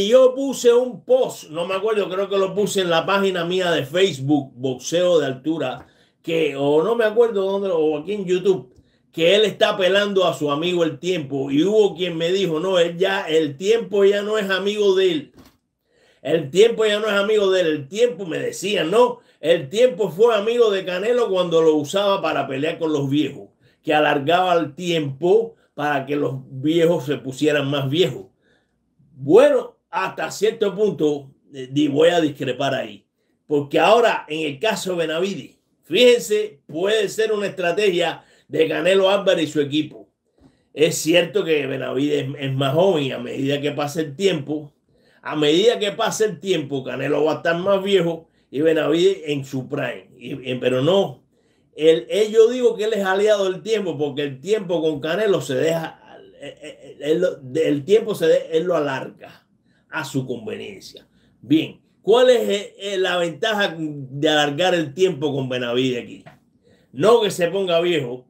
Y yo puse un post, no me acuerdo, creo que lo puse en la página mía de Facebook, Boxeo de Altura, que, o no me acuerdo dónde, o aquí en YouTube, que él está apelando a su amigo el tiempo. Y hubo quien me dijo, no, él ya, el tiempo ya no es amigo de él. El tiempo ya no es amigo de él. El tiempo, me decían, no, el tiempo fue amigo de Canelo cuando lo usaba para pelear con los viejos, que alargaba el tiempo para que los viejos se pusieran más viejos. Bueno, hasta cierto punto, eh, voy a discrepar ahí, porque ahora en el caso de Benavides, fíjense, puede ser una estrategia de Canelo Álvarez y su equipo. Es cierto que Benavides es más joven a medida que pasa el tiempo, a medida que pasa el tiempo, Canelo va a estar más viejo y Benavides en su prime. pero no, el, eh, yo digo que él es aliado del tiempo porque el tiempo con Canelo se deja, eh, el, tiempo se lo alarga a su conveniencia. Bien, ¿cuál es eh, eh, la ventaja de alargar el tiempo con Benavide aquí? No que se ponga viejo,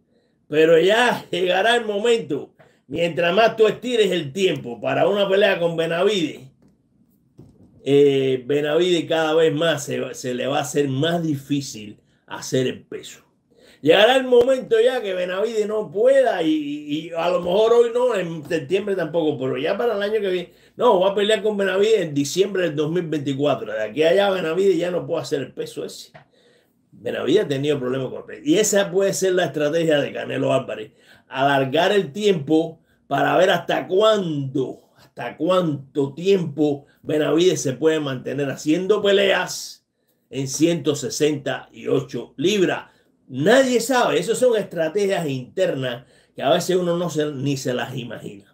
pero ya llegará el momento, mientras más tú estires el tiempo para una pelea con Benavide, eh, Benavide cada vez más se, se le va a hacer más difícil hacer el peso. Llegará el momento ya que Benavide no pueda y, a lo mejor hoy no, en septiembre tampoco, pero ya para el año que viene. No, va a pelear con Benavide en diciembre del 2024. De aquí a allá Benavide ya no puede hacer el peso ese. Benavide ha tenido problemas con el Y esa puede ser la estrategia de Canelo Álvarez. Alargar el tiempo para ver hasta cuándo, hasta cuánto tiempo Benavide se puede mantener haciendo peleas en 168 libras. Nadie sabe, esas son estrategias internas que a veces uno no se, ni se las imagina.